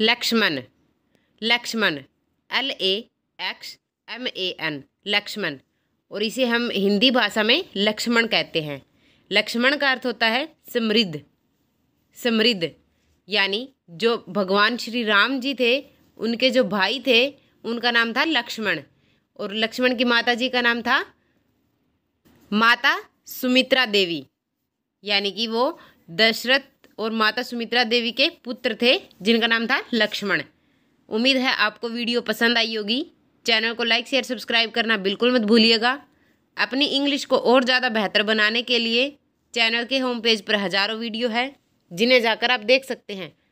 Lakshman Laxman L A X M A N Laxman और इसे हम हिंदी भाषा में लक्ष्मण कहते हैं लक्ष्मण का अर्थ होता है समृद्ध समृद्ध यानी जो भगवान श्री राम जी थे उनके जो भाई थे उनका नाम था लक्ष्मण और लक्ष्मण की माता जी का नाम था माता सुमित्रा देवी यानी कि वो दशरथ और माता सुमित्रा देवी के पुत्र थे जिनका नाम था लक्ष्मण उम्मीद है आपको वीडियो पसंद आई होगी चैनल को लाइक शेयर सब्सक्राइब करना बिल्कुल मत भूलिएगा अपनी इंग्लिश को और ज़्यादा बेहतर बनाने के लिए चैनल के होम पेज पर हज़ारों वीडियो है जिन्हें जाकर आप देख सकते हैं